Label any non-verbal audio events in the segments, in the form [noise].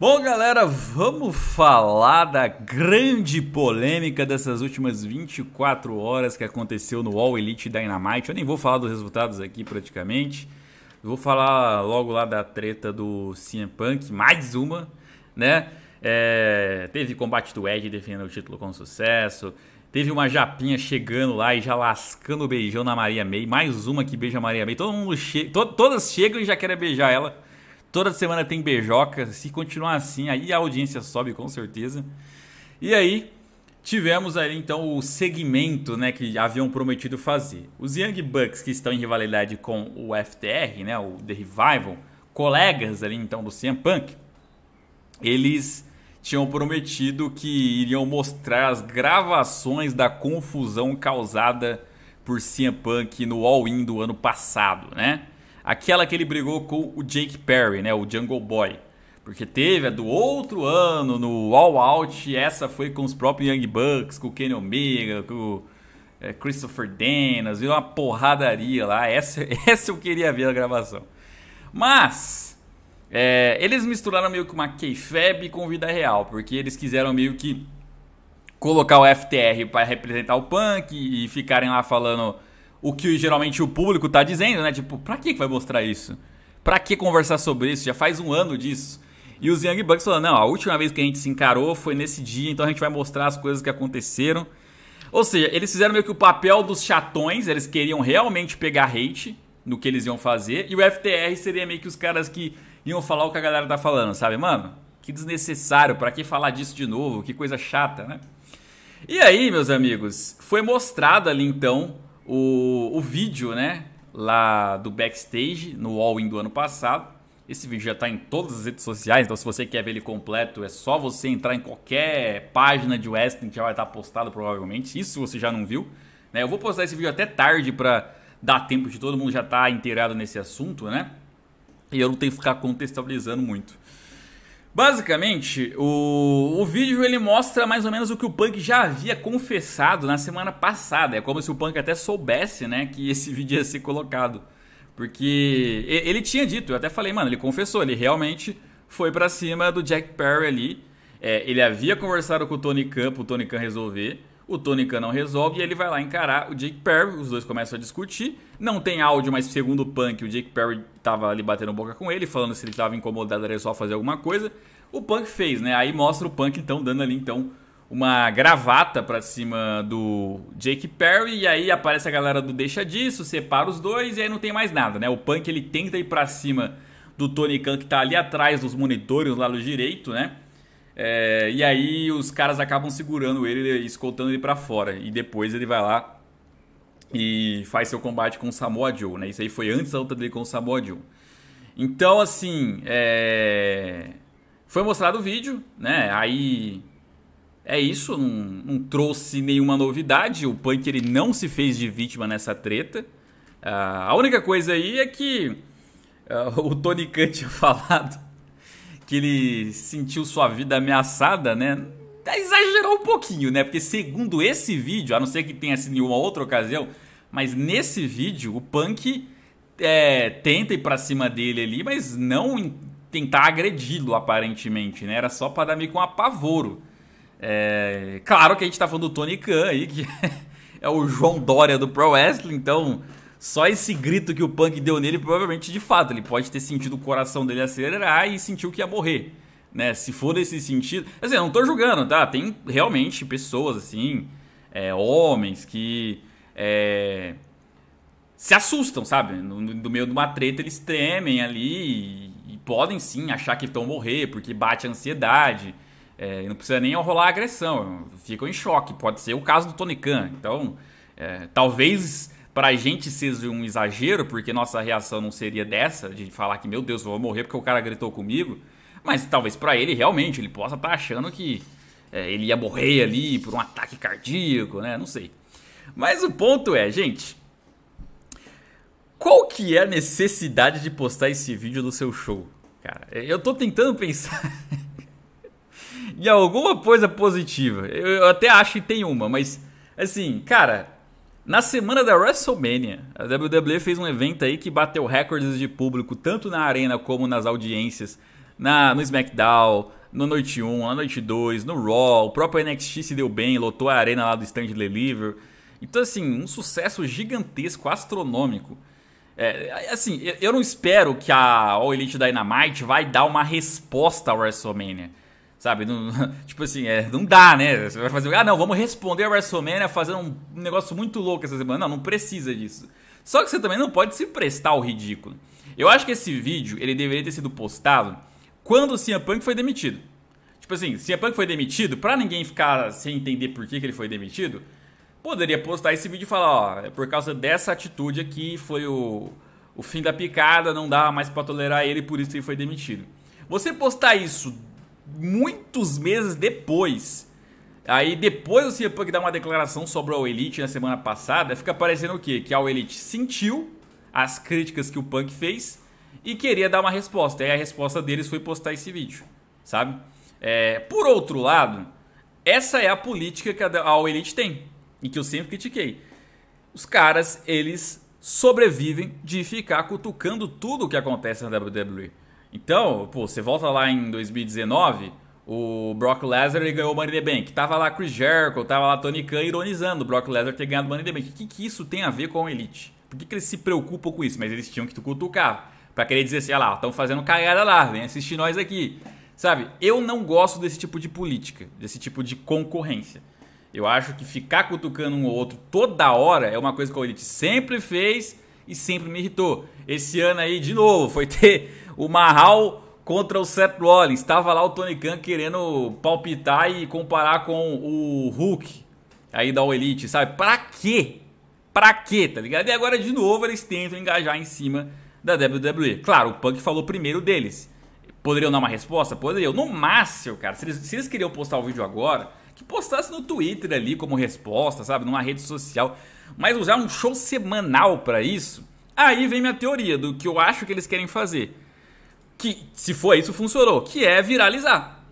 Bom, galera, vamos falar da grande polêmica dessas últimas 24 horas que aconteceu no All Elite Dynamite. Eu nem vou falar dos resultados aqui praticamente. vou falar logo lá da treta do CM Punk, mais uma, né? É, teve combate do Ed defendendo o título com sucesso. Teve uma japinha chegando lá e já lascando o beijão na Maria May. Mais uma que beija a Maria May. Todo mundo che... todas chegam e já querem beijar ela. Toda semana tem beijoca. Se continuar assim, aí a audiência sobe com certeza. E aí tivemos aí então o segmento, né, que haviam prometido fazer. Os Young Bucks que estão em rivalidade com o FTR, né, o The Revival, colegas ali então do CM Punk, eles tinham prometido que iriam mostrar as gravações da confusão causada por CM Punk no All-In do ano passado, né? Aquela que ele brigou com o Jake Perry, né? O Jungle Boy. Porque teve a do outro ano no All Out, essa foi com os próprios Young Bucks, com o Kenny Omega, com o é, Christopher Dennis, viu uma porradaria lá. Essa, [laughs] essa eu queria ver a gravação. Mas é, eles misturaram meio que uma K-Fab com vida real, porque eles quiseram meio que colocar o FTR para representar o punk e ficarem lá falando o que geralmente o público tá dizendo, né? Tipo, pra que vai mostrar isso? Pra que conversar sobre isso? Já faz um ano disso. E os Young Bucks falando, não, a última vez que a gente se encarou foi nesse dia, então a gente vai mostrar as coisas que aconteceram. Ou seja, eles fizeram meio que o papel dos chatões, eles queriam realmente pegar hate no que eles iam fazer, e o FTR seria meio que os caras que iam falar o que a galera tá falando, sabe? Mano, que desnecessário, para que falar disso de novo? Que coisa chata, né? E aí, meus amigos, foi mostrado ali então o, o vídeo, né? Lá do backstage, no all-in do ano passado. Esse vídeo já está em todas as redes sociais, então se você quer ver ele completo, é só você entrar em qualquer página de wrestling que já vai estar postado provavelmente. Isso você já não viu. Né? Eu vou postar esse vídeo até tarde para dar tempo de todo mundo já estar tá inteirado nesse assunto, né? E eu não tenho que ficar contextualizando muito. Basicamente, o, o vídeo ele mostra mais ou menos o que o Punk já havia confessado na semana passada. É como se o Punk até soubesse, né, que esse [laughs] vídeo ia ser colocado. Porque ele tinha dito, eu até falei, mano, ele confessou, ele realmente foi para cima do Jack Perry ali. É, ele havia conversado com o Tony Khan, pro Tony Khan resolver o Tony Khan não resolve e ele vai lá encarar o Jake Perry, os dois começam a discutir, não tem áudio, mas segundo o Punk, o Jake Perry tava ali batendo boca com ele, falando se ele estava incomodado era só fazer alguma coisa, o Punk fez, né, aí mostra o Punk então dando ali então uma gravata para cima do Jake Perry e aí aparece a galera do deixa disso, separa os dois e aí não tem mais nada, né? O Punk ele tenta ir para cima do Tony Khan que tá ali atrás dos monitores lá do direito, né? É, e aí os caras acabam segurando ele, escoltando ele para fora. E depois ele vai lá e faz seu combate com o Samoa Joe, né? Isso aí foi antes da luta dele com o Samoa Joe. Então, assim, é... foi mostrado o vídeo, né? Aí é isso, não, não, trouxe nenhuma novidade. O Punk ele não se fez de vítima nessa treta. Uh, a única coisa aí é que uh, [laughs] o Tony Khan tinha falado que ele sentiu sua vida ameaçada, né? Exagerou um pouquinho, né? Porque segundo esse vídeo, a não ser que tenha sido em uma outra ocasião, mas nesse vídeo o Punk é, tenta ir para cima dele ali, mas não tentar agredi-lo aparentemente, né? Era só para dar meio com um apavoro. É, claro que a gente tá falando do Tony Khan aí, que [laughs] é o João Dória do Pro Wrestling, então só esse grito que o Punk deu nele, provavelmente de fato, ele pode ter sentido o coração dele acelerar e sentiu que ia morrer. Né? Se for nesse sentido. Assim, eu não tô julgando, tá? Tem realmente pessoas assim, é, homens que. É, se assustam, sabe? No, no, meio de uma treta eles tremem ali e, e podem sim achar que estão morrer porque bate a ansiedade. É, não precisa nem rolar agressão, ficam em choque. Pode ser o caso do Tony Khan. Então, é, talvez pra gente ser um exagero, porque nossa reação não seria dessa, de falar que, meu Deus, vou morrer porque o cara gritou comigo. Mas talvez para ele, realmente, ele possa estar tá achando que é, ele ia morrer ali por um ataque cardíaco, né? Não sei. Mas o ponto é, gente. Qual que é a necessidade de postar esse vídeo do seu show? Cara, é, eu tô tentando pensar [laughs] em alguma coisa positiva. Eu, eu até acho que tem uma, mas assim, cara, na semana da WrestleMania, a WWE fez um evento aí que bateu recordes de público, tanto na arena como nas audiências, na, no SmackDown, no Noite 1, na Noite 2, no Raw, o próprio NXT se deu bem, lotou a arena lá do stand Deliver. Então, assim, um sucesso gigantesco, astronômico. É, assim, eu não espero que a All Elite Dynamite vai dar uma resposta à WrestleMania. Sabe? Não, [laughs] tipo assim, é, não dá, né? Você vai fazer. Ah, não, vamos responder a WrestleMania fazendo um negócio muito louco essa semana. Não, não precisa disso. Só que você também não pode se prestar ao ridículo. Eu acho que esse vídeo ele deveria ter sido postado quando o CM Punk foi demitido. Tipo assim, CM Punk foi demitido, pra ninguém ficar sem entender por que, que ele foi demitido, poderia postar esse vídeo e falar: ó, é por causa dessa atitude aqui, foi o, o fim da picada, não dá mais pra tolerar ele, por isso ele foi demitido. Você postar isso muitos meses depois. Aí depois o Cyberpunk dá uma declaração sobre a o Elite na semana passada, fica parecendo o quê? Que a o Elite sentiu as críticas que o Punk fez e queria dar uma resposta. Aí a resposta deles foi postar esse vídeo, sabe? É, por outro lado, essa é a política que a o Elite tem e que eu sempre critiquei. Os caras, eles sobrevivem de ficar cutucando tudo o que acontece na WWE. Então, pô, você volta lá em 2019, o Brock Lesnar ele ganhou o Money the Bank. Tava lá Chris Jericho, tava lá Tony Khan ironizando o Brock Lesnar ter ganhado o Money the Bank. O que, que isso tem a ver com a Elite? Por que, que eles se preocupam com isso? Mas eles tinham que cutucar. Pra querer dizer assim, olha ah lá, estão fazendo cagada lá, vem assistir nós aqui. Sabe, eu não gosto desse tipo de política, desse tipo de concorrência. Eu acho que ficar cutucando um ou outro toda hora é uma coisa que a Elite sempre fez e sempre me irritou. Esse ano aí, de novo, foi ter o Marral contra o Seth Rollins. Estava lá o Tony Khan querendo palpitar e comparar com o Hulk aí da All Elite, sabe? Pra quê? Pra quê, tá ligado? E agora, de novo, eles tentam engajar em cima da WWE. Claro, o Punk falou primeiro deles. Poderiam dar uma resposta? Poderiam. No máximo, cara, se eles, se eles queriam postar o vídeo agora que postasse no Twitter ali como resposta, sabe? Numa rede social. Mas usar um show semanal para isso, aí vem minha teoria do que eu acho que eles querem fazer. Que, se for isso, funcionou. Que é viralizar.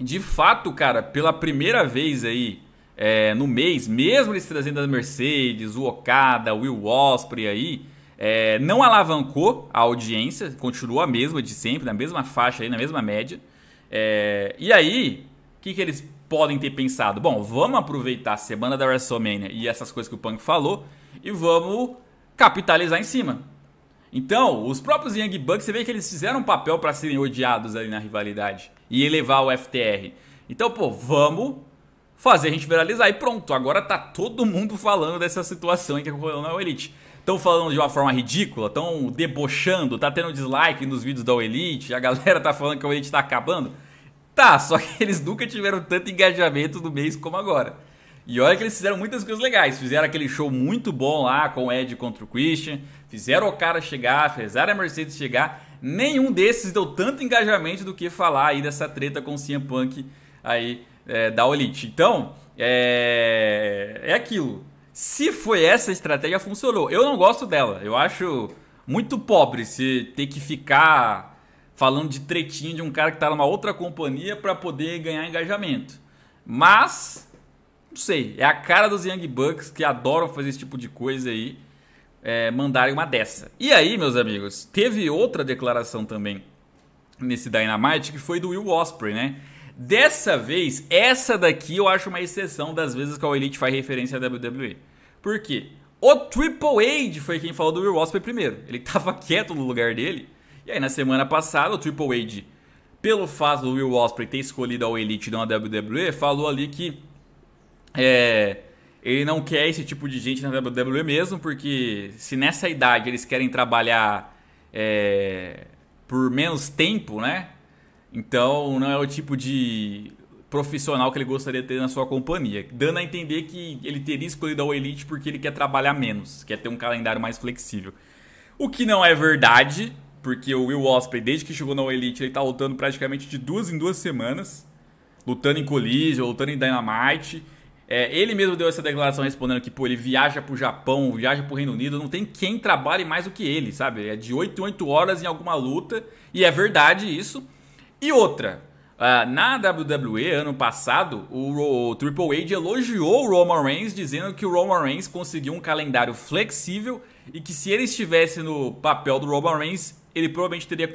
De fato, cara, pela primeira vez aí é, no mês, mesmo eles trazendo a Mercedes, o Okada, o Will Osprey aí, é, não alavancou a audiência, continuou a mesma de sempre, na mesma faixa aí, na mesma média. É, e aí, o que, que eles podem ter pensado, bom, vamos aproveitar a semana da WrestleMania e essas coisas que o Punk falou e vamos capitalizar em cima. Então, os próprios Young Bucks, você vê que eles fizeram um papel para serem odiados ali na rivalidade e elevar o FTR. Então, pô, vamos fazer a gente viralizar e pronto. Agora tá todo mundo falando dessa situação em que aconteceu na Elite. Estão falando de uma forma ridícula, estão debochando, tá tendo dislike nos vídeos da Elite, a galera tá falando que a Elite tá acabando. Tá, só que [laughs] eles nunca tiveram tanto engajamento no mês como agora. E olha que eles fizeram muitas coisas legais. Fizeram aquele show muito bom lá com o Ed contra o Christian. Fizeram o cara chegar, fizeram a Mercedes chegar. Nenhum desses deu tanto engajamento do que falar aí dessa treta com o CM Punk aí é, da Elite. Então, é, é aquilo. Se foi essa estratégia, funcionou. Eu não gosto dela. Eu acho muito pobre se ter que ficar falando de tretinha de um cara que tá numa outra companhia para poder ganhar engajamento. Mas, não sei, é a cara dos Young Bucks que adoram fazer esse tipo de coisa aí, é, mandarem uma dessa. E aí, meus amigos, teve outra declaração também nesse Dynamite que foi do Will Osprey, né? Dessa vez, essa daqui eu acho uma exceção das vezes que a Elite faz referência à WWE. Por quê? O Triple H foi quem falou do Will Osprey primeiro. Ele tava [laughs] quieto no lugar dele. E aí na semana passada o Triple H, pelo fato do Will Osprey ter escolhido a Elite não WWE, falou ali que é, ele não quer esse tipo de gente na WWE mesmo, porque se nessa idade eles querem trabalhar é, por menos tempo, né? Então não é o tipo de profissional que ele gostaria de ter na sua companhia, dando a entender que ele teria escolhido a Elite porque ele quer trabalhar menos, quer ter um calendário mais flexível. O que não é verdade, porque o Will Osprey, desde que chegou na Elite, ele tá lutando praticamente de duas em duas semanas, lutando em Collision, lutando em Dynamite. É, ele mesmo deu essa declaração respondendo que, pô, ele viaja pro Japão, viaja pro Reino Unido, não tem quem trabalhe mais do que ele, sabe? É de 8 em 8 horas em alguma luta, e é verdade isso. E outra, Uh, na WWE, ano passado, o, o, Triple H elogiou o Roman Reigns, dizendo que o Roman Reigns conseguiu um calendário flexível e que se ele estivesse no papel do Roman Reigns, ele provavelmente teria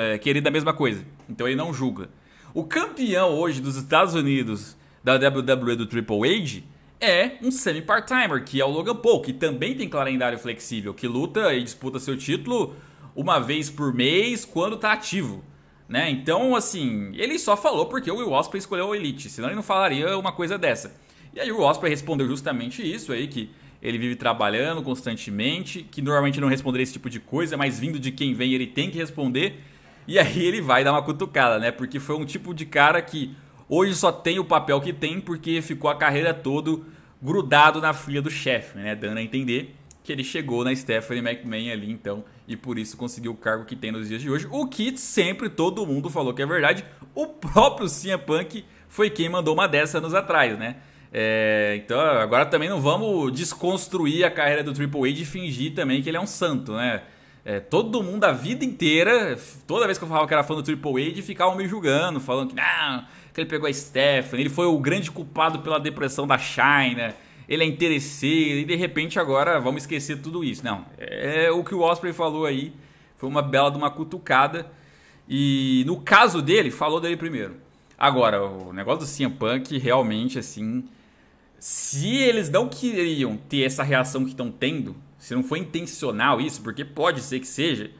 é, querido a mesma coisa. Então ele não julga. O campeão hoje dos Estados Unidos da WWE do Triple H é um semi-part-timer, que é o Logan Paul, que também tem calendário flexível, que luta e disputa seu título uma vez por mês quando está ativo. Né? Então, assim, ele só falou porque o Will Osprey escolheu o Elite, senão ele não falaria uma coisa dessa. E aí o Osprey respondeu justamente isso aí, que ele vive trabalhando constantemente, que normalmente não responderia esse tipo de coisa, mas vindo de quem vem ele tem que responder. E aí ele vai dar uma cutucada, né? Porque foi um tipo de cara que hoje só tem o papel que tem porque ficou a carreira todo grudado na filha do chefe, né? Dando a entender que ele chegou na Stephanie McMahon ali então e por isso conseguiu o cargo que tem nos dias de hoje. O que sempre todo mundo falou que é verdade. O próprio Cian Punk foi quem mandou uma dessa anos atrás, né? É, então, agora também não vamos desconstruir a carreira do Triple H e fingir também que ele é um santo, né? É, todo mundo a vida inteira, toda vez que eu falava que era fã do Triple H, ficava me julgando, falando que, não, ah, que ele pegou a Stephanie, ele foi o grande culpado pela depressão da China, ele é interesseiro, e de repente agora vamos esquecer tudo isso. Não, é o que o Osprey falou aí, foi uma bela de uma cutucada, e no caso dele, falou dele primeiro. Agora, o negócio do CM Punk realmente assim se eles não queriam ter essa reação que estão tendo, se não foi intencional isso, porque pode ser que seja,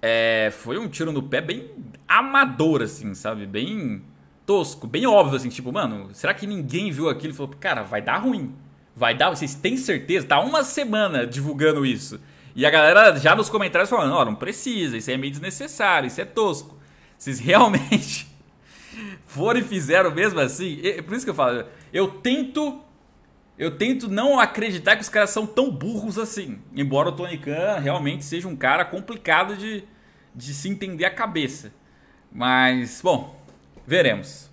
é, foi um tiro no pé bem amador, assim, sabe? Bem tosco, bem óbvio, assim, tipo, mano, será que ninguém viu aquilo e falou, cara, vai dar ruim, vai dar, vocês têm certeza? Tá uma semana divulgando isso. E a galera já nos comentários falando, ó, oh, não precisa, isso é meio desnecessário, isso é tosco. Vocês [laughs] realmente foram e fizeram mesmo assim. É por isso que eu falo, eu tento eu tento não acreditar que os caras são tão burros assim. Embora o Tony Khan realmente seja um cara complicado de, de se entender a cabeça. Mas, bom, veremos.